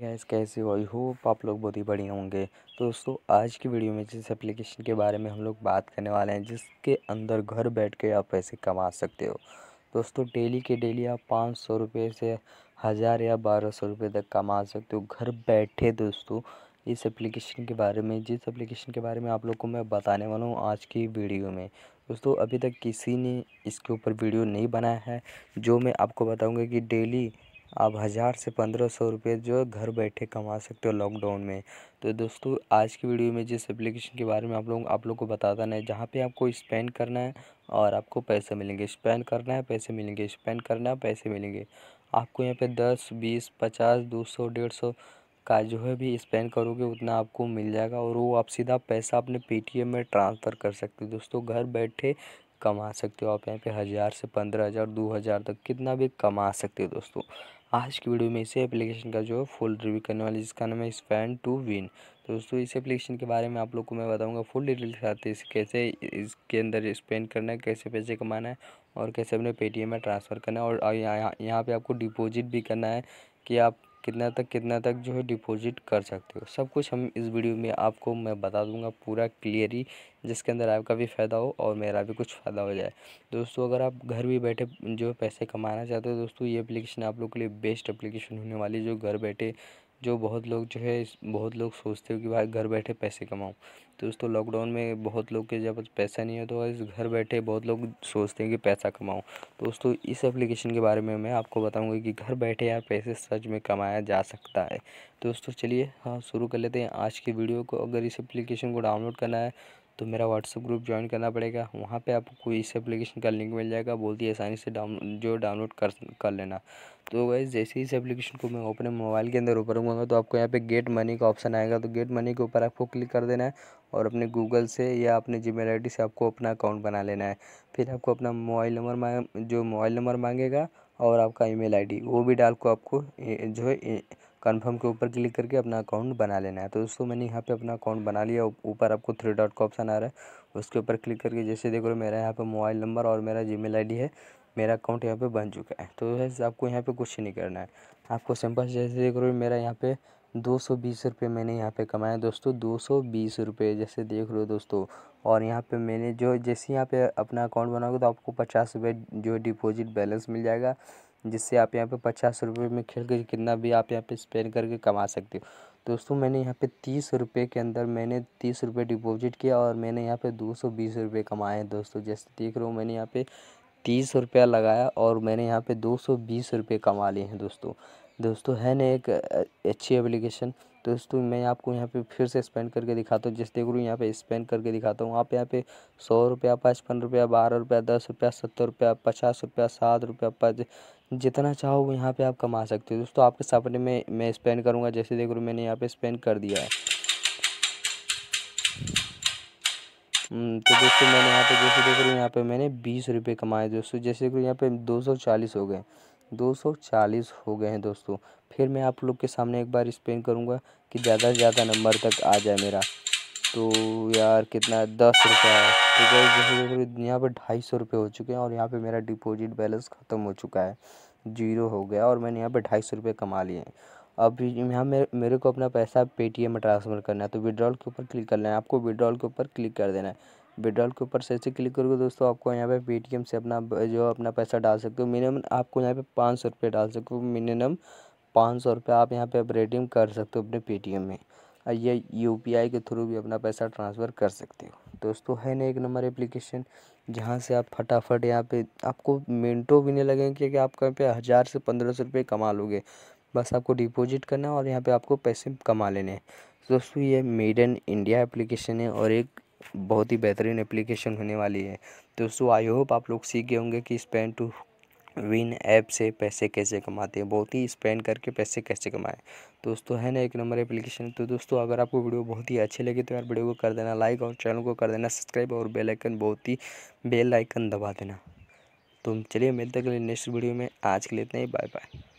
gas कैसे हो I hope आप लोग बहुत ही बढ़िया होंगे तो दोस्तों आज की वीडियो में जिस एप्लीकेशन के बारे में हम लोग बात करने वाले हैं जिसके अंदर घर बैठ के आप पैसे कमा सकते हो दोस्तों डेली के डेली आप पाँच सौ रुपये से हज़ार या बारह सौ रुपये तक कमा सकते हो घर बैठे दोस्तों इस एप्लीकेशन के बारे में जिस एप्लीकेशन के बारे में आप लोग को मैं बताने वाला हूँ आज की वीडियो में दोस्तों अभी तक किसी ने इसके ऊपर वीडियो नहीं बनाया है जो मैं आपको बताऊँगा कि डेली आप हज़ार से पंद्रह सौ रुपये जो है घर बैठे कमा सकते हो लॉकडाउन में तो दोस्तों आज की वीडियो में जिस एप्लीकेशन के बारे में आप लोग आप लोग को बताता ना जहाँ पे आपको स्पेंड करना है और आपको पैसे मिलेंगे स्पेंड करना है पैसे मिलेंगे स्पेंड करना है पैसे मिलेंगे आपको यहाँ पे दस बीस पचास दो सौ डेढ़ सौ का जो है भी स्पेंड करोगे उतना आपको मिल जाएगा और वो आप सीधा पैसा अपने पेटीएम में ट्रांसफ़र कर सकते हो दोस्तों घर बैठे कमा सकते हो आप यहाँ पे हज़ार से पंद्रह हज़ार दो हज़ार तक कितना भी कमा सकते हो दोस्तों आज की वीडियो में इसी एप्लीकेशन का जो है फुल रिव्यू करने वाले जिसका नाम है स्पैन टू विन तो दोस्तों इस एप्लीकेशन के बारे में आप लोग को मैं बताऊंगा फुल डिटेल के साथ इस कैसे इसके अंदर स्पेंड करना है कैसे पैसे कमाना है और कैसे अपने पेटीएम में ट्रांसफ़र करना है और यहाँ यहाँ पे आपको डिपॉजिट भी करना है कि आप कितना तक कितना तक जो है डिपॉजिट कर सकते हो सब कुछ हम इस वीडियो में आपको मैं बता दूंगा पूरा क्लियरली जिसके अंदर आपका भी फ़ायदा हो और मेरा भी कुछ फ़ायदा हो जाए दोस्तों अगर आप घर भी बैठे जो पैसे कमाना चाहते हो दोस्तों ये एप्लीकेशन आप लोग के लिए बेस्ट एप्लीकेशन होने वाली जो घर बैठे जो बहुत लोग जो है बहुत लोग सोचते हो कि भाई घर बैठे पैसे कमाऊँ तो दोस्तों लॉकडाउन में बहुत लोग के जब पैसा नहीं है तो इस घर बैठे बहुत लोग सोचते हैं कि पैसा कमाऊँ तो दोस्तों इस एप्लीकेशन के बारे में मैं आपको बताऊँगा कि घर बैठे यार पैसे सच में कमाया जा सकता है तो दोस्तों चलिए हाँ शुरू कर लेते हैं आज की वीडियो को अगर इस एप्लीकेशन को डाउनलोड करना है तो मेरा व्हाट्सअप ग्रुप ज्वाइन करना पड़ेगा वहाँ पे आपको इस एप्लीकेशन का लिंक मिल जाएगा बोल दिए आसानी से डाउन जो डाउनलोड कर कर लेना तो वैसे जैसे ही इस एप्लीकेशन को मैं अपने मोबाइल के अंदर ऊपर करूँगा तो आपको यहाँ पे गेट मनी का ऑप्शन आएगा तो गेट मनी के ऊपर आपको क्लिक कर देना है और अपने गूगल से या अपने जी मेल से आपको अपना अकाउंट बना लेना है फिर आपको अपना मोबाइल नंबर मांग जो मोबाइल नंबर मांगेगा और आपका ई मेल वो भी डाल को आपको जो है कन्फर्म के ऊपर क्लिक करके अपना अकाउंट बना लेना है तो दोस्तों मैंने यहाँ पे अपना अकाउंट बना लिया ऊपर आपको थ्री डॉट का ऑप्शन आ रहा है उसके ऊपर क्लिक करके जैसे देख रहे हो मेरा यहाँ पे मोबाइल नंबर और मेरा जी मेल है मेरा अकाउंट यहाँ पे बन चुका है तो जैसे आपको यहाँ पे कुछ नहीं करना है आपको सिंपल जैसे देख रहे हो मेरा यहाँ पे दो सौ बीस रुपये मैंने यहाँ पे कमाया दोस्तों दो सौ बीस रुपये जैसे देख रहे हो दोस्तों और यहाँ पे मैंने जो जैसे यहाँ पे अपना अकाउंट बनाओगे तो आपको पचास रुपये जो डिपॉजिट बैलेंस मिल जाएगा जिससे आप यहाँ पे पचास रुपये में खेल के कितना भी आप यहाँ पे स्पेंड करके कमा सकते हो दोस्तों मैंने यहाँ पे तीस रुपये के अंदर मैंने तीस रुपये डिपॉजिट किया और मैंने यहाँ पे दो सौ बीस रुपये कमाए हैं दोस्तों जैसे देख रहे हो मैंने यहाँ पे तीस रुपया लगाया और मैंने यहाँ पे दो सौ बीस रुपये कमा लिए हैं दोस्तों दोस्तों है ना एक अच्छी एप्लीकेशन दोस्तों मैं आपको यहाँ पे फिर से स्पेंड करके दिखाता हूँ जैसे रहा हूँ यहाँ पे स्पेंड करके दिखाता हूँ आप यहाँ पे सौ रुपया पचपन रुपया बारह रुपया दस रुपया सत्तर रुपया पचास रुपया सात रुपया जितना चाहो वो यहाँ पे आप कमा सकते हो दोस्तों आपके सपने में मैं स्पेन करूँगा जैसे देख रहा हूँ मैंने यहाँ पे स्पेन कर दिया है हम्म, तो दोस्तों मैंने यहाँ पे जैसे देख रहा हूँ यहाँ पे मैंने बीस रुपये कमाए दोस्तों जैसे देख रहा यहाँ पे दो सौ चालीस हो गए दो सौ चालीस हो गए हैं दोस्तों फिर मैं आप लोग के सामने एक बार स्पेन करूँगा कि ज़्यादा से ज़्यादा नंबर तक आ जाए मेरा तो यार कितना है दस रुपये तो गैस यहाँ पर ढाई सौ रुपये हो चुके हैं और यहाँ पे मेरा डिपॉजिट बैलेंस ख़त्म हो चुका है जीरो हो गया और मैंने यहाँ पे ढाई सौ रुपये कमा लिए हैं अब यहाँ मेरे मेरे को अपना पैसा पेटीएम में ट्रांसफ़र करना है तो विड्रॉल के ऊपर क्लिक करना है आपको विड्रॉल के ऊपर क्लिक कर देना है विड्रॉल के ऊपर से ऐसे क्लिक करोगे दोस्तों आपको यहाँ पे पेटीएम से अपना जो अपना पैसा डाल सकते हो मिनिमम आपको यहाँ पे पाँच सौ रुपये डाल सकते हो मिनिमम पाँच सौ रुपये आप यहाँ पे अपरेटिंग कर सकते हो अपने पेटीएम में या यू के थ्रू भी अपना पैसा ट्रांसफ़र कर सकते हो दोस्तों है ना एक नंबर एप्लीकेशन जहाँ से आप फटाफट यहाँ पे आपको मिनटों भी नहीं लगेंगे कि आप कहीं पे हज़ार से पंद्रह सौ रुपये कमा लोगे बस आपको डिपॉजिट करना है और यहाँ पे आपको पैसे कमा लेने हैं दोस्तों ये मेड इन इंडिया एप्लीकेशन है और एक बहुत ही बेहतरीन एप्लीकेशन होने वाली है दोस्तों आई होप आप लोग सीख गए होंगे कि स्पेन टू विन ऐप से पैसे कैसे कमाते हैं बहुत ही स्पेंड करके पैसे कैसे कमाएं दोस्तों है ना एक नंबर एप्लीकेशन तो दोस्तों अगर आपको वीडियो बहुत ही अच्छी लगी तो यार वीडियो को कर देना लाइक और चैनल को कर देना सब्सक्राइब और बेल आइकन बहुत ही बेल आइकन दबा देना तो चलिए मिलते अगले नेक्स्ट वीडियो में आज के लिए इतना ही बाय बाय